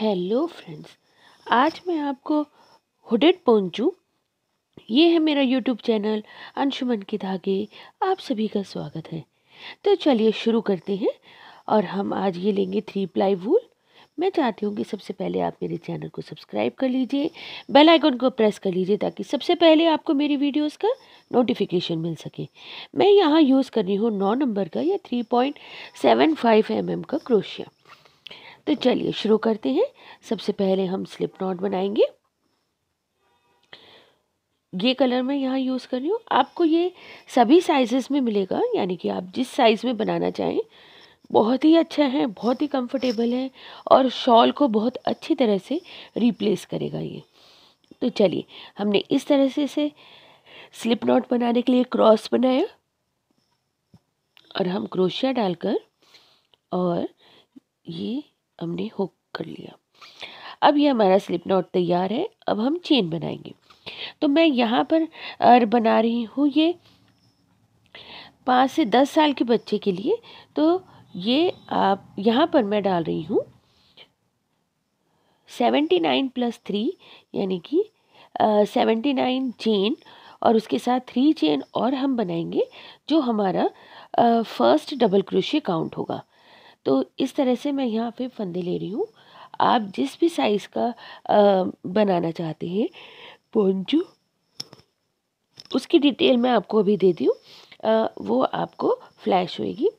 hello friends आज मैं आपको हुडेड पोंचू ये है मेरा यूट्यूब चैनल अंशुमन के धागे आप सभी का स्वागत है तो चलिए शुरू करते हैं और हम आज ये लेंगे थ्री प्लाई वूल मैं चाहती हूँ कि सबसे पहले आप मेरे चैनल को सब्सक्राइब कर लीजिए बेल आइकन को प्रेस कर लीजिए ताकि सबसे पहले आपको मेरी वीडियोस का नोटिफिकेशन मिल सके मैं यहाँ यूज़ कर रही हूँ नौ नंबर का या three point seven five M M का क्रोशिया तो चलिए शुरू करते हैं सबसे पहले हम स्लिप नॉट बनाएंगे ये कलर मैं यहाँ यूज़ कर रही हूँ आपको ये सभी साइज़ेस में मिलेगा यानी कि आप जिस साइज़ में बनाना चाहें बहुत ही अच्छा है बहुत ही कंफर्टेबल है और शॉल को बहुत अच्छी तरह से रिप्लेस करेगा ये तो चलिए हमने इस तरह से इसे स्लिप नॉट बनाने के लिए क्रॉस बनाया और हम क्रोशिया डालकर और ये हमने हुक कर लिया अब ये हमारा स्लिप नॉट तैयार है अब हम चेन बनाएंगे तो मैं यहाँ पर बना रही हूँ ये पाँच से दस साल के बच्चे के लिए तो ये आप यहाँ पर मैं डाल रही हूँ सेवेंटी नाइन प्लस थ्री यानी कि सेवेंटी नाइन चेन और उसके साथ थ्री चेन और हम बनाएंगे जो हमारा फर्स्ट डबल क्रोशे काउंट होगा तो इस तरह से मैं यहाँ पे फंदे ले रही हूँ आप जिस भी साइज़ का आ, बनाना चाहते हैं पोंजू उसकी डिटेल मैं आपको अभी दे दी वो आपको फ्लैश होएगी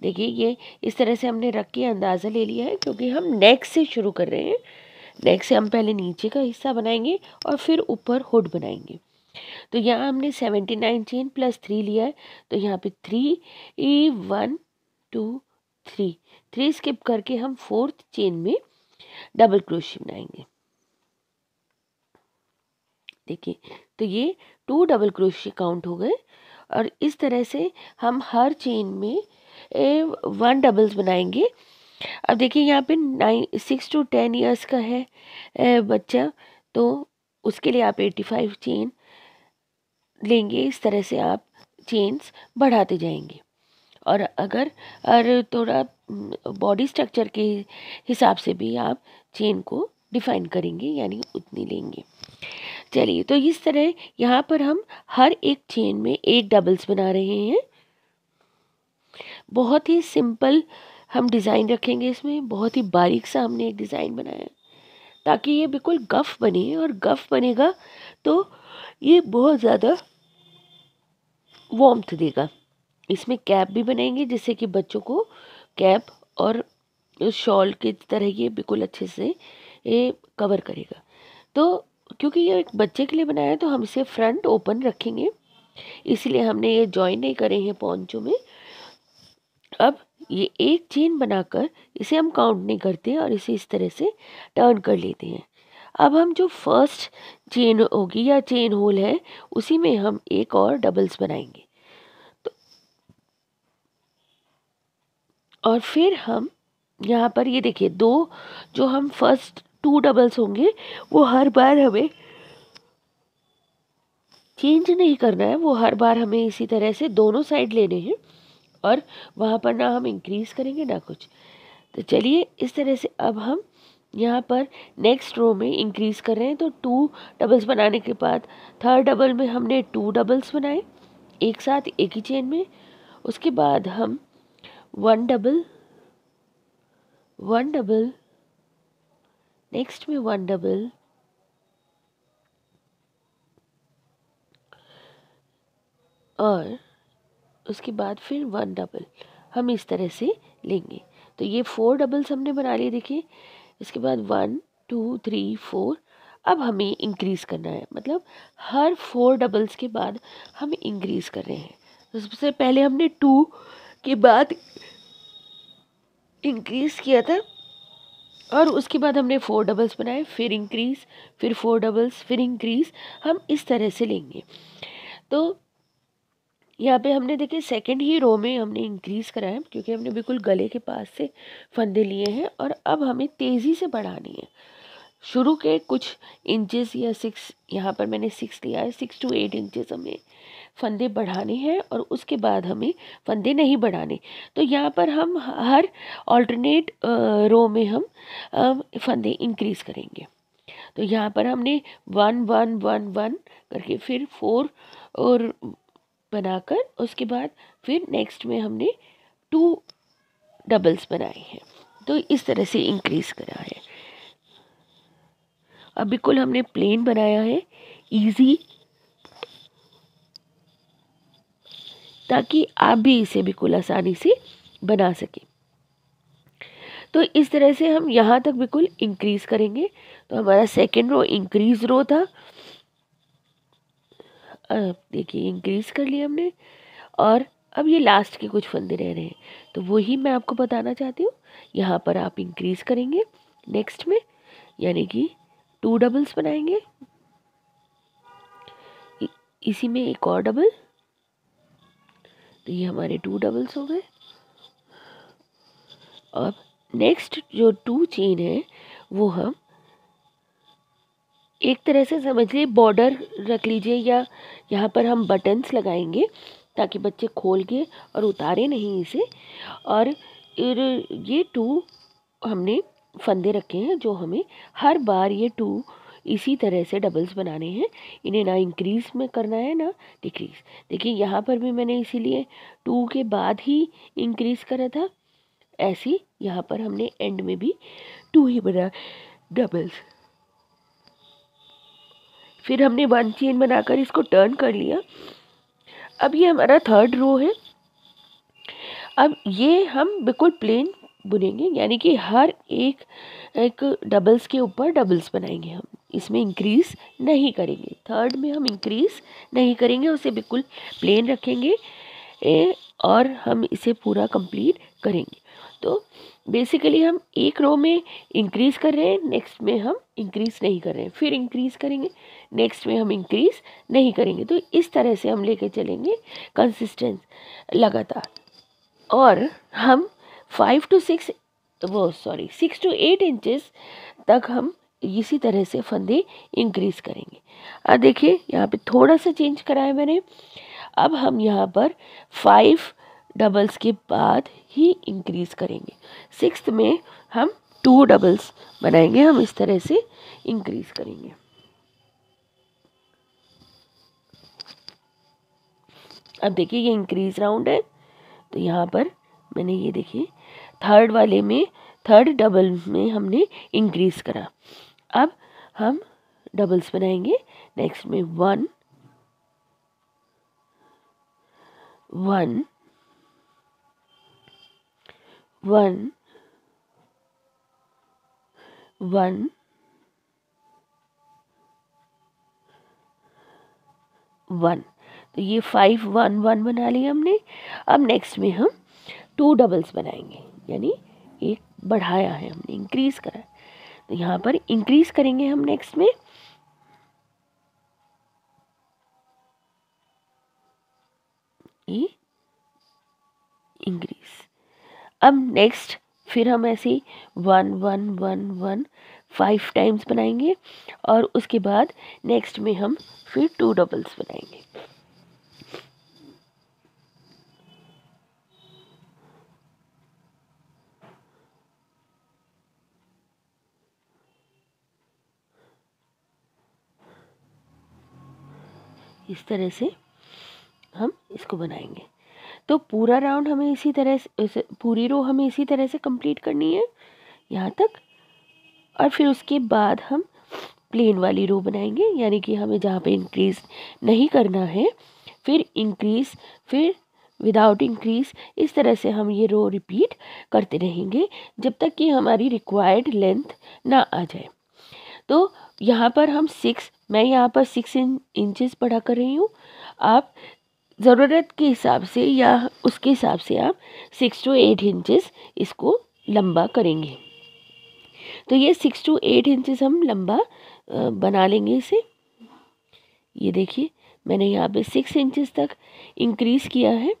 देखिए ये इस तरह से हमने रख के अंदाज़ा ले लिया है क्योंकि हम नेक से शुरू कर रहे हैं नेक से हम पहले नीचे का हिस्सा बनाएंगे और फिर ऊपर हुड बनाएंगे तो यहाँ हमने seventy nine chain plus three लिया है तो यहाँ पे थ्री ई one two three three skip करके हम फोर्थ चेन में डबल क्रोशिया बनाएंगे देखिए तो ये टू डबल क्रोशिया काउंट हो गए और इस तरह से हम हर चेन में ए, वन डबल्स बनाएंगे अब देखिए यहाँ पे nine six two ten years का है ए, बच्चा तो उसके लिए आप एटी फाइव चेन लेंगे इस तरह से आप चेन्स बढ़ाते जाएंगे और अगर और थोड़ा बॉडी स्ट्रक्चर के हिसाब से भी आप चेन को डिफाइन करेंगे यानी उतनी लेंगे चलिए तो इस तरह यहाँ पर हम हर एक चेन में एक डबल्स बना रहे हैं बहुत ही सिंपल हम डिज़ाइन रखेंगे इसमें बहुत ही बारीक सा हमने एक डिज़ाइन बनाया ताकि ये बिल्कुल गफ बने और गफ बनेगा तो ये बहुत ज़्यादा वॉम्थ देगा इसमें कैप भी बनाएंगे जिससे कि बच्चों को कैप और शॉल की तरह ये बिल्कुल अच्छे से ये कवर करेगा तो क्योंकि ये एक बच्चे के लिए बनाया है तो हम इसे फ्रंट ओपन रखेंगे इसलिए हमने ये जॉइन नहीं करे हैं पॉन्चों में अब ये एक चेन बनाकर इसे हम काउंट नहीं करते और इसे इस तरह से टर्न कर लेते हैं अब हम जो फर्स्ट चेन होगी या चेन होल है उसी में हम एक और डबल्स बनाएंगे और फिर हम यहाँ पर ये देखिए दो जो हम फर्स्ट टू डबल्स होंगे वो हर बार हमें चेंज नहीं करना है वो हर बार हमें इसी तरह से दोनों साइड लेने हैं और वहाँ पर ना हम इंक्रीज़ करेंगे ना कुछ तो चलिए इस तरह से अब हम यहाँ पर नेक्स्ट रो में इंक्रीज़ कर रहे हैं तो टू डबल्स बनाने के बाद थर्ड डबल में हमने टू डबल्स बनाए एक साथ एक ही चेन में उसके बाद हम one double one double next में वन डबल और उसके बाद फिर वन डबल हम इस तरह से लेंगे तो ये फोर डबल्स हमने बना लिए देखिए इसके बाद वन टू थ्री फोर अब हमें इंक्रीज़ करना है मतलब हर फोर डबल्स के बाद हम इंक्रीज़ कर रहे हैं तो सबसे पहले हमने टू के बाद इंक्रीज़ किया था और उसके बाद हमने फोर डबल्स बनाए फिर इंक्रीज़ फिर फोर डबल्स फिर इंक्रीज़ हम इस तरह से लेंगे तो यहाँ पे हमने देखे सेकंड ही रो में हमने इंक्रीज़ करा है क्योंकि हमने बिल्कुल गले के पास से फंदे लिए हैं और अब हमें तेज़ी से बढ़ानी है शुरू के कुछ इंचेस या सिक्स यहाँ पर मैंने सिक्स लिया है सिक्स टू एट इंचेस हमें फंदे बढ़ाने हैं और उसके बाद हमें फंदे नहीं बढ़ाने तो यहाँ पर हम हर ऑल्टरनेट रो में हम फंदे इंक्रीज़ करेंगे तो यहाँ पर हमने वन वन वन वन करके फिर फोर और बनाकर उसके बाद फिर नेक्स्ट में हमने टू डबल्स बनाए हैं तो इस तरह से इंक्रीज़ करा है अब बिल्कुल हमने प्लेन बनाया है इजी ताकि आप भी इसे बिल्कुल आसानी से बना सकें तो इस तरह से हम यहाँ तक बिल्कुल इंक्रीज़ करेंगे तो हमारा सेकेंड रो इंक्रीज़ रो था देखिए इंक्रीज़ कर लिया हमने और अब ये लास्ट के कुछ फंदे रह रहे हैं तो वही मैं आपको बताना चाहती हूँ यहाँ पर आप इंक्रीज़ करेंगे नेक्स्ट में यानी कि टू डबल्स बनाएंगे इसी में एक और डबल तो ये हमारे टू डबल्स हो गए अब नेक्स्ट जो टू चेन है वो हम एक तरह से समझ लीजिए बॉर्डर रख लीजिए या यहाँ पर हम बटन्स लगाएंगे ताकि बच्चे खोल के और उतारे नहीं इसे और ये टू हमने फंदे रखे हैं जो हमें हर बार ये टू इसी तरह से डबल्स बनाने हैं इन्हें ना इंक्रीज में करना है ना डिक्रीज देखिए यहाँ पर भी मैंने इसीलिए टू के बाद ही इंक्रीज करा था ऐसे यहाँ पर हमने एंड में भी टू ही बना डबल्स फिर हमने वन चेन बनाकर इसको टर्न कर लिया अब ये हमारा थर्ड रो है अब ये हम बिल्कुल प्लेन बुनेंगे यानी कि हर एक एक डबल्स के ऊपर डबल्स बनाएंगे हम इसमें इंक्रीज़ नहीं करेंगे थर्ड में हम इंक्रीज़ नहीं करेंगे उसे बिल्कुल प्लेन रखेंगे ए, और हम इसे पूरा कंप्लीट करेंगे तो बेसिकली हम एक रो में इंक्रीज़ कर रहे हैं नेक्स्ट में हम इंक्रीज़ नहीं कर रहे हैं फिर इंक्रीज़ करेंगे नेक्स्ट में हम इंक्रीज़ नहीं करेंगे तो इस तरह से हम लेके चलेंगे कंसिस्टेंस लगातार और हम फाइव टू सिक्स वो sorry six two eight inches तक हम इसी तरह से फंदे इंक्रीज़ करेंगे अब देखिए यहाँ पे थोड़ा सा चेंज कराया मैंने अब हम यहाँ पर फाइव डबल्स के बाद ही इंक्रीज़ करेंगे सिक्स में हम टू डबल्स बनाएंगे हम इस तरह से इंक्रीज़ करेंगे अब देखिए ये इंक्रीज़ राउंड है तो यहाँ पर मैंने ये देखिए थर्ड वाले में थर्ड डबल में हमने इंक्रीज़ करा अब हम डबल्स बनाएंगे नेक्स्ट में one one one one one तो ये फाइव वन वन बना लिया हमने अब नेक्स्ट में हम टू डबल्स बनाएंगे यानी एक बढ़ाया है हमने इंक्रीज़ करा है यहाँ पर इंक्रीज़ करेंगे हम नेक्स्ट में इंक्रीज अब नेक्स्ट फिर हम ऐसे one one one one five times बनाएंगे और उसके बाद नेक्स्ट में हम फिर टू डबल्स बनाएंगे इस तरह से हम इसको बनाएंगे तो पूरा राउंड हमें इसी तरह से पूरी रो हमें इसी तरह से कंप्लीट करनी है यहाँ तक और फिर उसके बाद हम प्लेन वाली रो बनाएंगे यानी कि हमें जहाँ पे इंक्रीज़ नहीं करना है फिर इंक्रीज़ फिर विदाउट इंक्रीज़ इस तरह से हम ये रो रिपीट करते रहेंगे जब तक कि हमारी रिक्वायर्ड लेंथ ना आ जाए तो यहाँ पर हम सिक्स मैं यहाँ पर सिक्स इंचेस पढ़ा कर रही हूँ आप ज़रूरत के हिसाब से या उसके हिसाब से आप सिक्स टू एट इंचेस इसको लंबा करेंगे तो ये सिक्स टू एट इंचेस हम लंबा बना लेंगे इसे ये देखिए मैंने यहाँ पे सिक्स इंचेस तक इंक्रीज़ किया है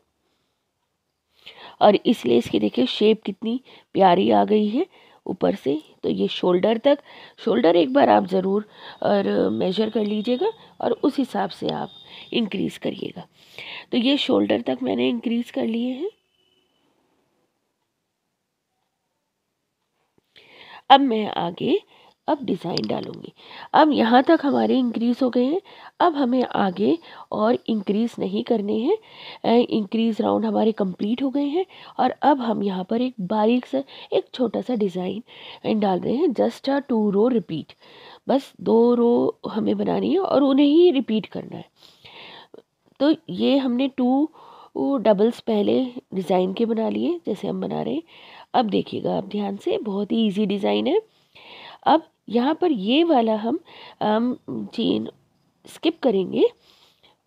और इसलिए इसकी देखिए शेप कितनी प्यारी आ गई है ऊपर से तो ये शोल्डर तक शोल्डर एक बार आप ज़रूर और मेजर कर लीजिएगा और उस हिसाब से आप इंक्रीज़ करिएगा तो ये शोल्डर तक मैंने इंक्रीज़ कर लिए हैं अब मैं आगे अब डिज़ाइन डालूंगी अब यहाँ तक हमारे इंक्रीज़ हो गए हैं अब हमें आगे और इंक्रीज़ नहीं करने हैं इंक्रीज़ राउंड हमारे कंप्लीट हो गए हैं और अब हम यहाँ पर एक बारीक सा एक छोटा सा डिज़ाइन डाल रहे हैं just a two row repeat बस दो रो हमें बनानी है और उन्हें ही रिपीट करना है तो ये हमने टू डबल्स पहले डिज़ाइन के बना लिए जैसे हम बना रहे हैं अब देखिएगा आप ध्यान से बहुत ही ईजी डिज़ाइन है अब यहाँ पर ये वाला हम चेन स्किप करेंगे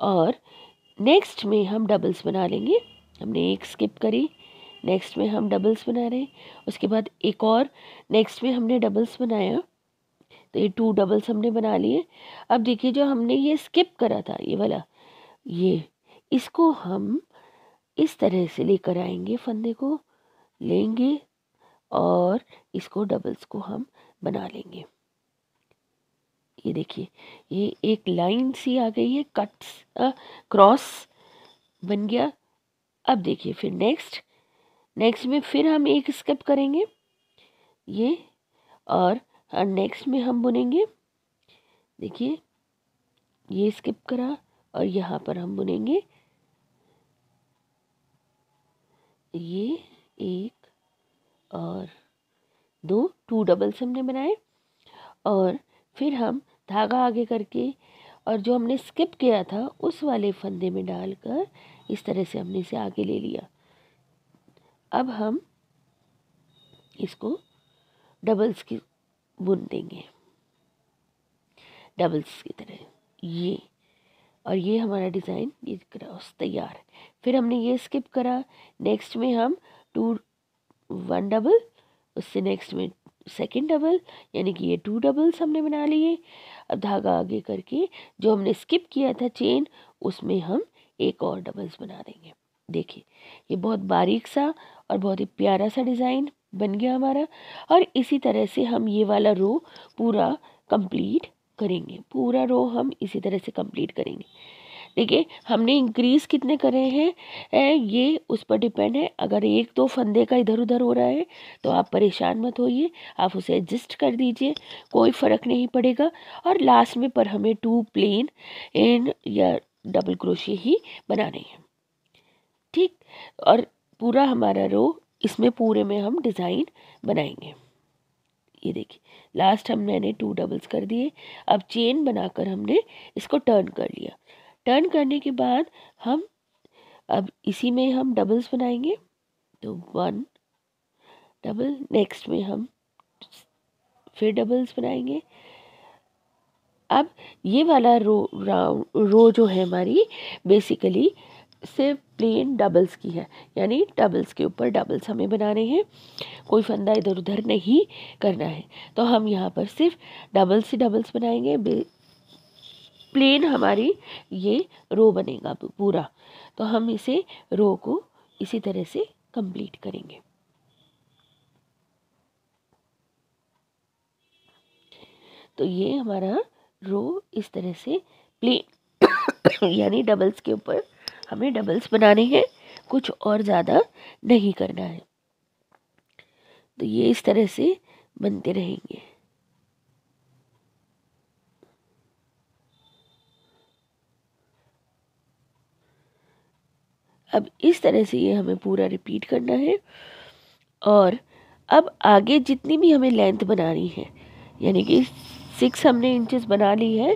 और नेक्स्ट में हम डबल्स बना लेंगे हमने एक स्किप करी नेक्स्ट में हम डबल्स बना रहे हैं उसके बाद एक और नेक्स्ट में हमने डबल्स बनाया तो ये टू डबल्स हमने बना लिए अब देखिए जो हमने ये स्किप करा था ये वाला ये इसको हम इस तरह से लेकर आएंगे फंदे को लेंगे और इसको डबल्स को हम बना लेंगे ये देखिए ये एक लाइन सी आ गई है कट्स क्रॉस बन गया अब देखिए फिर नेक्स्ट नेक्स्ट में फिर हम एक स्किप करेंगे ये और नेक्स्ट में हम बुनेंगे देखिए ये स्किप करा और यहाँ पर हम बुनेंगे ये एक और दो टू डबल्स हमने बनाए और फिर हम धागा आगे करके और जो हमने स्किप किया था उस वाले फंदे में डालकर इस तरह से हमने इसे आगे ले लिया अब हम इसको डबल्स की बुन देंगे डबल्स की तरह ये और ये हमारा डिज़ाइन ये क्रॉस तैयार फिर हमने ये स्किप करा नेक्स्ट में हम टू वन डबल उससे नेक्स्ट में सेकेंड डबल यानी कि ये टू डबल्स हमने बना लिए अब धागा आगे करके जो हमने स्किप किया था चेन उसमें हम एक और डबल्स बना देंगे देखिए ये बहुत बारीक सा और बहुत ही प्यारा सा डिज़ाइन बन गया हमारा और इसी तरह से हम ये वाला रो पूरा कंप्लीट करेंगे पूरा रो हम इसी तरह से कंप्लीट करेंगे देखिए हमने इंक्रीज़ कितने करे हैं ये उस पर डिपेंड है अगर एक दो तो फंदे का इधर उधर हो रहा है तो आप परेशान मत होइए आप उसे एडजस्ट कर दीजिए कोई फ़र्क नहीं पड़ेगा और लास्ट में पर हमें टू प्लेन एंड या डबल क्रोशे ही बनाने हैं ठीक और पूरा हमारा रो इसमें पूरे में हम डिज़ाइन बनाएंगे ये देखिए लास्ट हम मैंने टू डबल्स कर दिए अब चेन बनाकर हमने इसको टर्न कर लिया टर्न करने के बाद हम अब इसी में हम डबल्स बनाएंगे तो वन डबल नेक्स्ट में हम फिर डबल्स बनाएंगे अब ये वाला रो राउंड रो जो है हमारी बेसिकली सिर्फ प्लेन डबल्स की है यानी डबल्स के ऊपर डबल्स हमें बनाने हैं कोई फंदा इधर उधर नहीं करना है तो हम यहाँ पर सिर्फ डबल्स ही डबल्स बनाएंगे प्लेन हमारी ये रो बनेगा पूरा तो हम इसे रो को इसी तरह से कंप्लीट करेंगे तो ये हमारा रो इस तरह से प्लेन यानी डबल्स के ऊपर हमें डबल्स बनाने हैं कुछ और ज़्यादा नहीं करना है तो ये इस तरह से बनते रहेंगे अब इस तरह से ये हमें पूरा रिपीट करना है और अब आगे जितनी भी हमें लेंथ बनानी है यानी कि सिक्स हमने इंचेस बना ली है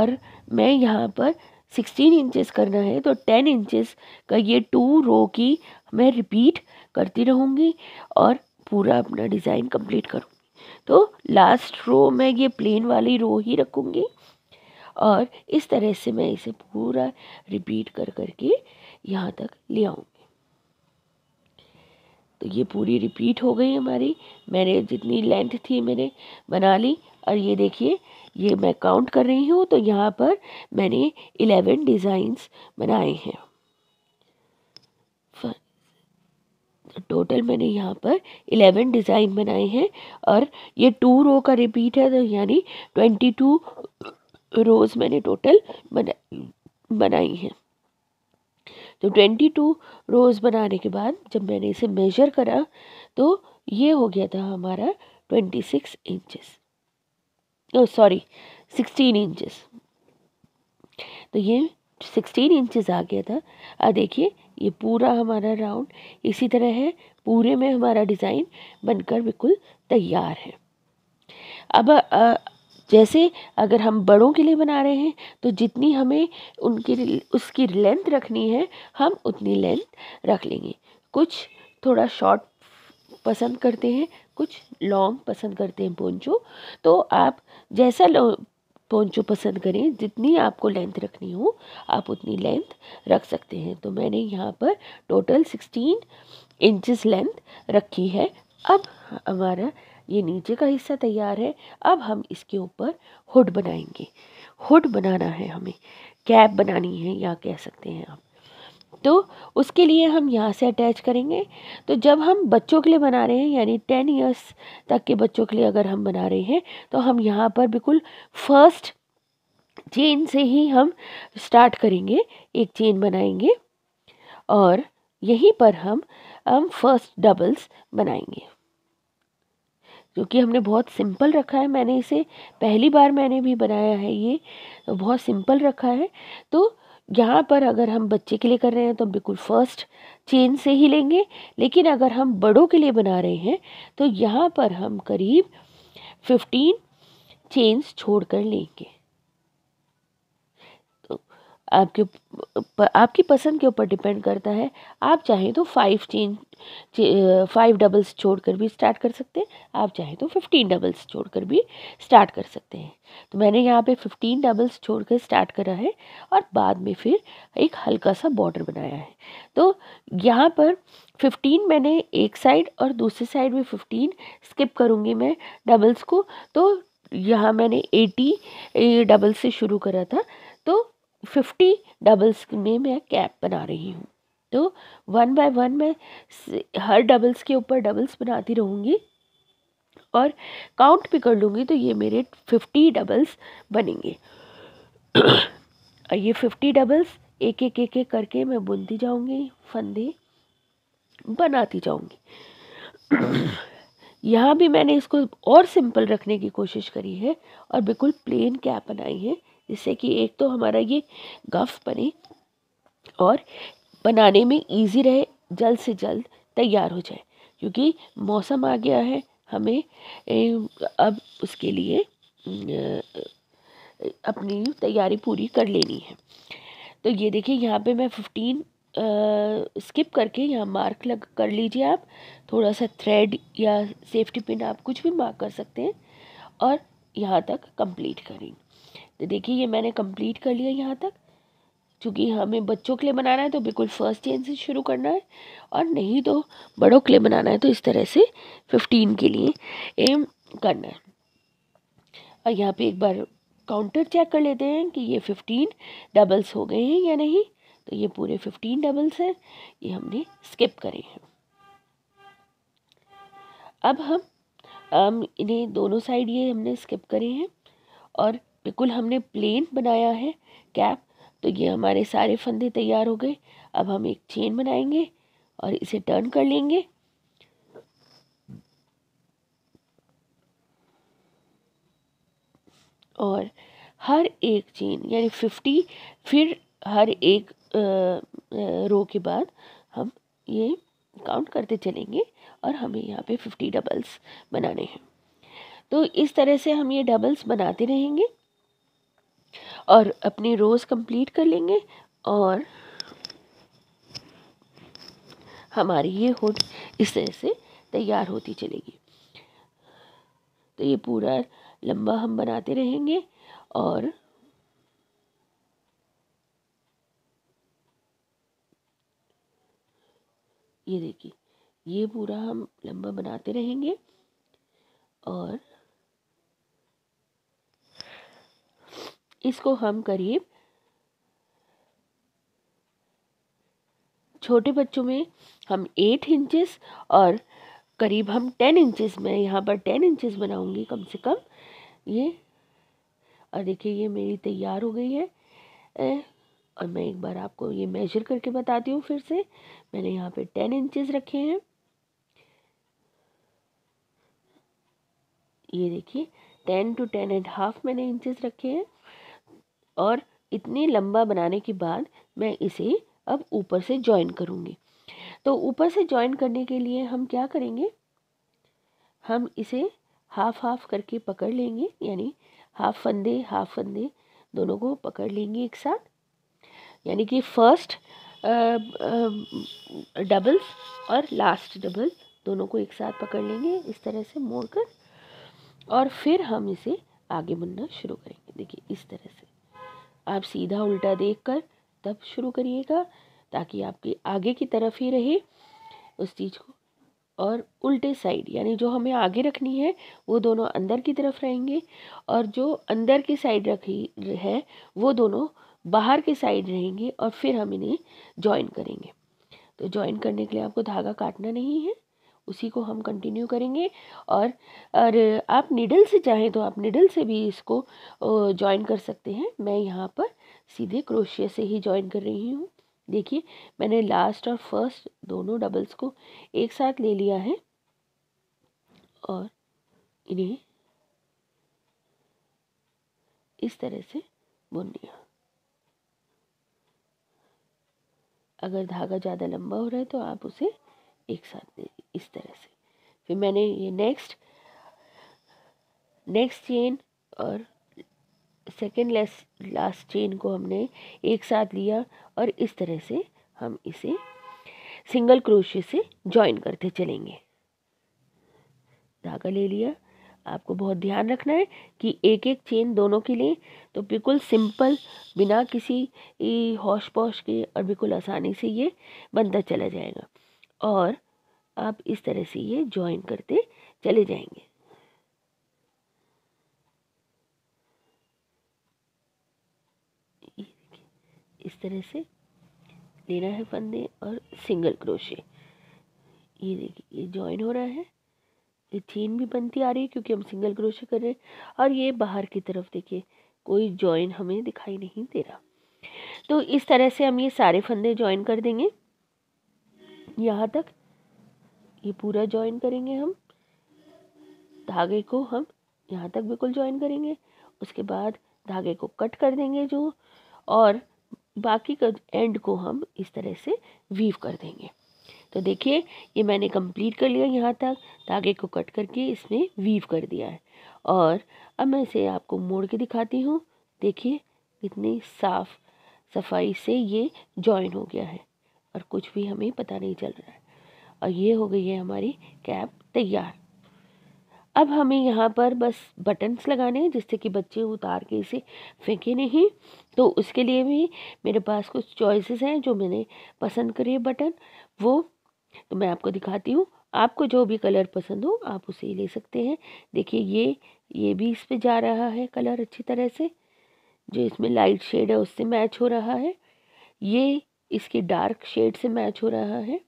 और मैं यहाँ पर सिक्सटीन इंचेस करना है तो टेन इंचेस का ये टू रो की मैं रिपीट करती रहूँगी और पूरा अपना डिज़ाइन कंप्लीट करूँगी तो लास्ट रो मैं ये प्लेन वाली रो ही रखूँगी और इस तरह से मैं इसे पूरा रिपीट कर करके यहाँ तक ले आऊँगी तो ये पूरी रिपीट हो गई हमारी मैंने जितनी लेंथ थी मैंने बना ली और ये देखिए ये मैं काउंट कर रही हूँ तो यहाँ पर मैंने इलेवन डिज़ाइंस बनाए हैं तो टोटल मैंने यहाँ पर इलेवन डिज़ाइन बनाए हैं और ये टू रो का रिपीट है तो यानी ट्वेंटी टू रोज़ मैंने टोटल बना बनाई हैं तो 22 रोज़ बनाने के बाद जब मैंने इसे मेजर करा तो ये हो गया था हमारा 26 इंचेस ओ सॉरी 16 इंचज तो ये 16 इंचज आ गया था आ देखिए ये पूरा हमारा राउंड इसी तरह है पूरे में हमारा डिज़ाइन बनकर बिल्कुल तैयार है अब आ, जैसे अगर हम बड़ों के लिए बना रहे हैं तो जितनी हमें उनकी उसकी लेंथ रखनी है हम उतनी लेंथ रख लेंगे कुछ थोड़ा शॉर्ट पसंद करते हैं कुछ लॉन्ग पसंद करते हैं पोंचो तो आप जैसा पोंचो पसंद करें जितनी आपको लेंथ रखनी हो आप उतनी लेंथ रख सकते हैं तो मैंने यहाँ पर टोटल सिक्सटीन इंचज़ लेंथ रखी है अब हमारा ये नीचे का हिस्सा तैयार है अब हम इसके ऊपर हुड बनाएंगे हुड बनाना है हमें कैप बनानी है या कह सकते हैं आप तो उसके लिए हम यहाँ से अटैच करेंगे तो जब हम बच्चों के लिए बना रहे हैं यानी टेन इयर्स तक के बच्चों के लिए अगर हम बना रहे हैं तो हम यहाँ पर बिल्कुल फर्स्ट चेन से ही हम स्टार्ट करेंगे एक चेन बनाएंगे और यहीं पर हम हम फर्स्ट डबल्स बनाएंगे क्योंकि हमने बहुत सिंपल रखा है मैंने इसे पहली बार मैंने भी बनाया है ये तो बहुत सिंपल रखा है तो यहाँ पर अगर हम बच्चे के लिए कर रहे हैं तो हम बिल्कुल फर्स्ट चेन से ही लेंगे लेकिन अगर हम बड़ों के लिए बना रहे हैं तो यहाँ पर हम करीब फिफ्टीन चेन्स छोड़ कर लेंगे आपके आपकी पसंद के ऊपर डिपेंड करता है आप चाहें तो फाइव चेन फाइव डबल्स छोड़कर भी स्टार्ट कर सकते हैं आप चाहें तो फिफ्टीन डबल्स छोड़कर भी स्टार्ट कर सकते हैं तो मैंने यहाँ पे फिफ्टीन डबल्स छोड़कर स्टार्ट करा है और बाद में फिर एक हल्का सा बॉर्डर बनाया है तो यहाँ पर फिफ्टीन मैंने एक साइड और दूसरी साइड में फिफ्टीन स्किप करूँगी मैं डबल्स को तो यहाँ मैंने एटी डबल्स से शुरू करा था तो फिफ्टी डबल्स में मैं कैप बना रही हूँ तो वन बाय वन मैं हर डबल्स के ऊपर डबल्स बनाती रहूँगी और काउंट भी कर लूँगी तो ये मेरे फिफ्टी डबल्स बनेंगे और ये फिफ्टी डबल्स एक एक एक एक करके मैं बुनती जाऊँगी फंदे बनाती जाऊँगी यहाँ भी मैंने इसको और सिंपल रखने की कोशिश करी है और बिल्कुल प्लेन कैप बनाई है जिससे कि एक तो हमारा ये गफ़ बने और बनाने में इजी रहे जल्द से जल्द तैयार हो जाए क्योंकि मौसम आ गया है हमें अब उसके लिए अपनी तैयारी पूरी कर लेनी है तो ये देखिए यहाँ पे मैं फिफ्टीन स्किप करके यहाँ मार्क लग कर लीजिए आप थोड़ा सा थ्रेड या सेफ्टी पिन आप कुछ भी मार्क कर सकते हैं और यहाँ तक कंप्लीट करेंगे तो देखिए ये मैंने कंप्लीट कर लिया यहाँ तक क्योंकि हमें बच्चों के लिए बनाना है तो बिल्कुल फर्स्ट चेन से शुरू करना है और नहीं तो बड़ों के लिए बनाना है तो इस तरह से फिफ्टीन के लिए एम करना है और यहाँ पे एक बार काउंटर चेक कर लेते हैं कि ये फिफ्टीन डबल्स हो गए हैं या नहीं तो ये पूरे फिफ्टीन डबल्स हैं ये हमने स्किप करे हैं अब हम, हम इन्हें दोनों साइड ये हमने स्किप करे हैं और बिल्कुल हमने प्लेन बनाया है कैप तो ये हमारे सारे फंदे तैयार हो गए अब हम एक चेन बनाएंगे और इसे टर्न कर लेंगे और हर एक चेन यानी फिफ्टी फिर हर एक रो के बाद हम ये काउंट करते चलेंगे और हमें यहाँ पे फिफ्टी डबल्स बनाने हैं तो इस तरह से हम ये डबल्स बनाते रहेंगे और अपनी रोज़ कंप्लीट कर लेंगे और हमारी ये हुड इस तरह से तैयार होती चलेगी तो ये पूरा लंबा हम बनाते रहेंगे और ये देखिए ये पूरा हम लंबा बनाते रहेंगे और इसको हम करीब छोटे बच्चों में हम एट इंचेस और करीब हम टेन इंचेस में यहाँ पर टेन इंचेस बनाऊंगी कम से कम ये और देखिए ये मेरी तैयार हो गई है ए, और मैं एक बार आपको ये मेजर करके बताती हूँ फिर से मैंने यहाँ पे टेन इंचेस रखे हैं ये देखिए ten to ten and half मैंने इंचेस रखे हैं और इतने लंबा बनाने के बाद मैं इसे अब ऊपर से ज्वाइन करूँगी तो ऊपर से ज्वाइन करने के लिए हम क्या करेंगे हम इसे हाफ हाफ करके पकड़ लेंगे यानी हाफ फंदे हाफ फंदे दोनों को पकड़ लेंगे एक साथ यानी कि फर्स्ट डबल्स और लास्ट डबल दोनों को एक साथ पकड़ लेंगे इस तरह से मोड़ कर और फिर हम इसे आगे बुनना शुरू करेंगे देखिए इस तरह से आप सीधा उल्टा देख कर तब शुरू करिएगा ताकि आपके आगे की तरफ ही रहे उस चीज़ को और उल्टे साइड यानी जो हमें आगे रखनी है वो दोनों अंदर की तरफ रहेंगे और जो अंदर की साइड रखी है वो दोनों बाहर के साइड रहेंगे और फिर हम इन्हें जॉइन करेंगे तो जॉइन करने के लिए आपको धागा काटना नहीं है उसी को हम कंटिन्यू करेंगे और और आप निडल से चाहें तो आप निडल से भी इसको जॉइन कर सकते हैं मैं यहाँ पर सीधे क्रोशिया से ही जॉइन कर रही हूँ देखिए मैंने लास्ट और फर्स्ट दोनों डबल्स को एक साथ ले लिया है और इन्हें इस तरह से बुन लिया अगर धागा ज़्यादा लंबा हो रहा है तो आप उसे एक साथ दे दी इस तरह से फिर मैंने ये नेक्स्ट नेक्स्ट चेन और सेकेंड लास्ट चेन को हमने एक साथ लिया और इस तरह से हम इसे सिंगल क्रोशे से ज्वाइन करते चलेंगे धागा ले लिया आपको बहुत ध्यान रखना है कि एक एक चेन दोनों के लिए तो बिल्कुल सिंपल बिना किसी होश पोश के और बिल्कुल आसानी से ये बनता चला जाएगा और आप इस तरह से ये ज्वाइन करते चले जाएंगे इस तरह से लेना है फंदे और सिंगल क्रोशे ये देखिए ये ज्वाइन हो रहा है ये चेन भी बनती आ रही है क्योंकि हम सिंगल क्रोशे कर रहे हैं और ये बाहर की तरफ देखिए कोई ज्वाइन हमें दिखाई नहीं दे रहा तो इस तरह से हम ये सारे फंदे ज्वाइन कर देंगे यहाँ तक ये पूरा जॉइन करेंगे हम धागे को हम यहाँ तक बिल्कुल जॉइन करेंगे उसके बाद धागे को कट कर देंगे जो और बाकी का एंड को हम इस तरह से वीव कर देंगे तो देखिए ये मैंने कंप्लीट कर लिया यहाँ तक धागे को कट करके इसमें वीव कर दिया है और अब मैं इसे आपको मोड़ के दिखाती हूँ देखिए कितनी साफ़ सफाई से ये जॉइन हो गया है और कुछ भी हमें पता नहीं चल रहा है और ये हो गई है हमारी कैब तैयार अब हमें यहाँ पर बस बटन्स लगाने हैं जिससे कि बच्चे उतार के इसे फेंके नहीं तो उसके लिए भी मेरे पास कुछ चॉइसेस हैं जो मैंने पसंद करे बटन वो तो मैं आपको दिखाती हूँ आपको जो भी कलर पसंद हो आप उसे ले सकते हैं देखिए ये ये भी इस पर जा रहा है कलर अच्छी तरह से जो इसमें लाइट शेड है उससे मैच हो रहा है ये इसके डार्क शेड से मैच हो रहा है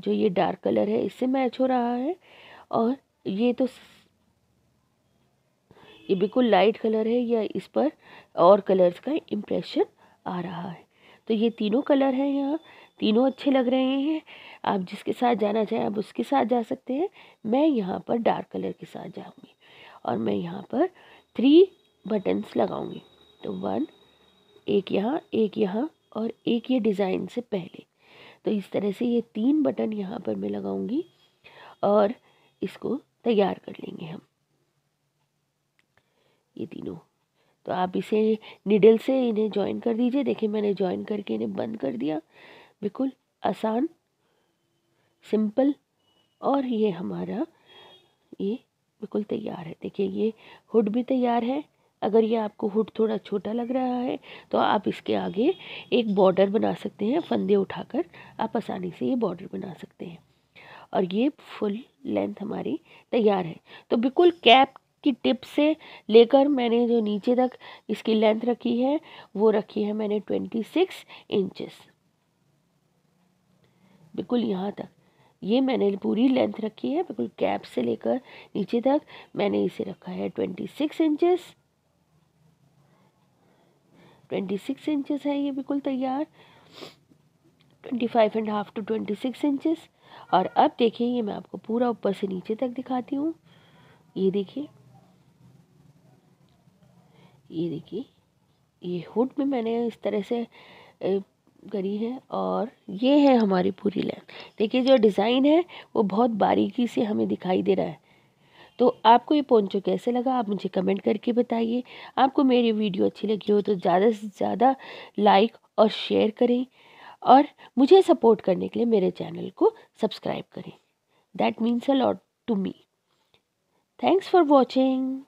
जो ये डार्क कलर है इससे मैच हो रहा है और ये तो ये बिल्कुल लाइट कलर है या इस पर और कलर्स का इम्प्रेशन आ रहा है तो ये तीनों कलर हैं यहाँ तीनों अच्छे लग रहे हैं आप जिसके साथ जाना चाहें आप उसके साथ जा सकते हैं मैं यहाँ पर डार्क कलर के साथ जाऊँगी और मैं यहाँ पर थ्री बटन्स लगाऊँगी तो वन एक यहाँ एक यहाँ और एक ये डिज़ाइन से पहले तो इस तरह से ये तीन बटन यहाँ पर मैं लगाऊंगी और इसको तैयार कर लेंगे हम ये तीनों तो आप इसे निडल से इन्हें ज्वाइन कर दीजिए देखिए मैंने ज्वाइन करके इन्हें बंद कर दिया बिल्कुल आसान सिंपल और ये हमारा ये बिल्कुल तैयार है देखिए ये हुड भी तैयार है अगर ये आपको हुड थोड़ा छोटा लग रहा है तो आप इसके आगे एक बॉर्डर बना सकते हैं फंदे उठाकर आप आसानी से ये बॉर्डर बना सकते हैं और ये फुल लेंथ हमारी तैयार है तो बिल्कुल कैप की टिप से लेकर मैंने जो नीचे तक इसकी लेंथ रखी है वो रखी है मैंने ट्वेंटी सिक्स इंचज़ बिल्कुल यहाँ तक ये मैंने पूरी लेंथ रखी है बिल्कुल कैप से लेकर नीचे तक मैंने इसे रखा है twenty six inches twenty six inches है ये बिल्कुल तैयार twenty five and half to twenty six inches और अब देखिए ये मैं आपको पूरा ऊपर से नीचे तक दिखाती हूँ ये देखिए ये देखिए ये हुड में मैंने इस तरह से करी है और ये है हमारी पूरी लेंथ देखिए जो डिज़ाइन है वो बहुत बारीकी से हमें दिखाई दे रहा है तो आपको ये पोंचो कैसे लगा आप मुझे कमेंट करके बताइए आपको मेरी वीडियो अच्छी लगी हो तो ज़्यादा से ज़्यादा लाइक और शेयर करें और मुझे सपोर्ट करने के लिए मेरे चैनल को सब्सक्राइब करें that means a lot to me thanks for watching